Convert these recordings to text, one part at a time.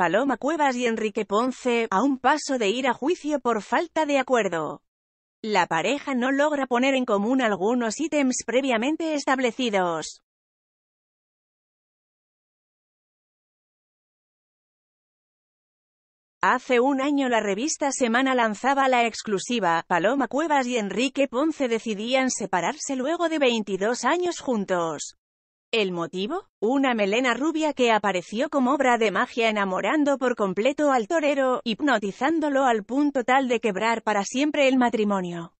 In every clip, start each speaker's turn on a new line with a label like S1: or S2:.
S1: Paloma Cuevas y Enrique Ponce, a un paso de ir a juicio por falta de acuerdo.
S2: La pareja no logra poner en común algunos ítems previamente establecidos. Hace un año la revista Semana lanzaba la exclusiva,
S1: Paloma Cuevas y Enrique Ponce decidían separarse luego de 22 años juntos. ¿El motivo? Una melena rubia que apareció como obra de magia enamorando
S2: por completo al torero, hipnotizándolo al punto tal de quebrar para siempre el matrimonio.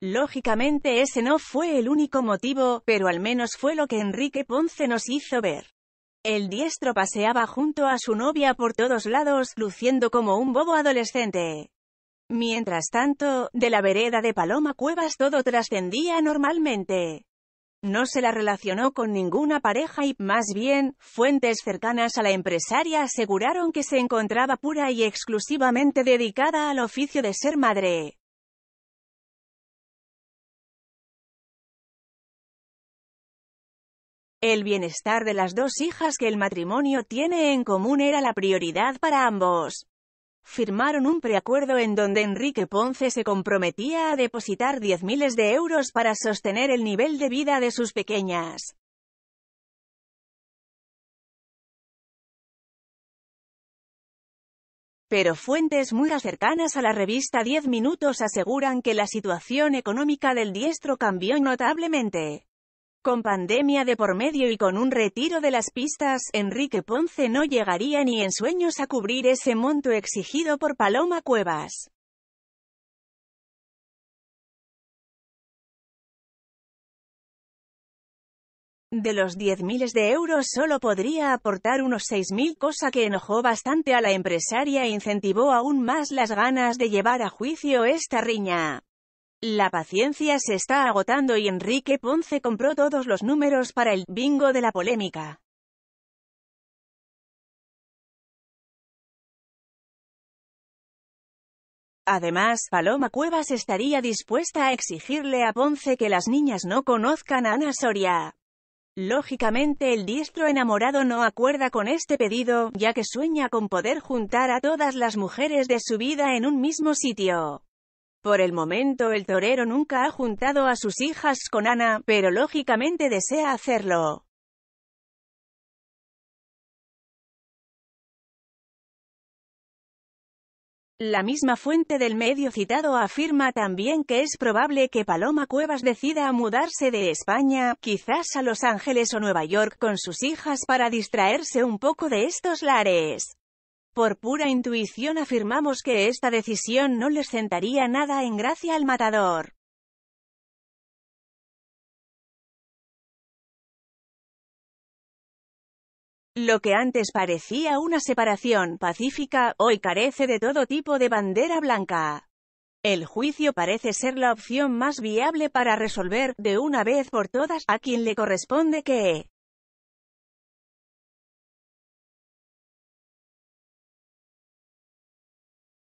S2: Lógicamente ese no fue el único motivo,
S1: pero al menos fue lo que Enrique Ponce nos hizo ver. El diestro paseaba junto a su novia por todos lados, luciendo como un bobo adolescente. Mientras tanto, de la vereda de Paloma Cuevas todo trascendía normalmente. No se la relacionó con ninguna pareja y, más bien, fuentes cercanas a la empresaria
S2: aseguraron que se encontraba pura y exclusivamente dedicada al oficio de ser madre. El bienestar de las dos hijas que el matrimonio tiene en
S1: común era la prioridad para ambos firmaron un preacuerdo en donde Enrique Ponce se comprometía a depositar 10 miles de euros para sostener el nivel de vida de sus
S2: pequeñas. Pero fuentes muy cercanas a la revista 10
S1: Minutos aseguran que la situación económica del diestro cambió notablemente. Con pandemia de por medio y con un retiro de las pistas, Enrique Ponce no llegaría
S2: ni en sueños a cubrir ese monto exigido por Paloma Cuevas. De los 10.000 miles de euros solo podría aportar unos 6.000, cosa
S1: que enojó bastante a la empresaria e incentivó aún más las ganas de llevar a juicio esta riña. La paciencia se está agotando y Enrique Ponce compró
S2: todos los números para el bingo de la polémica. Además,
S1: Paloma Cuevas estaría dispuesta a exigirle a Ponce que las niñas no conozcan a Ana Soria. Lógicamente el diestro enamorado no acuerda con este pedido, ya que sueña con poder juntar a todas las mujeres de su vida en un mismo sitio. Por el momento el torero nunca ha juntado a sus hijas con Ana, pero lógicamente
S2: desea hacerlo. La misma fuente del medio citado
S1: afirma también que es probable que Paloma Cuevas decida mudarse de España, quizás a Los Ángeles o Nueva York con sus hijas para distraerse un poco de estos lares. Por pura intuición afirmamos que esta decisión no les sentaría
S2: nada en gracia al matador. Lo que antes parecía
S1: una separación pacífica, hoy carece de todo tipo de bandera blanca. El juicio parece ser la opción más viable para resolver, de una vez por todas, a
S2: quien le corresponde que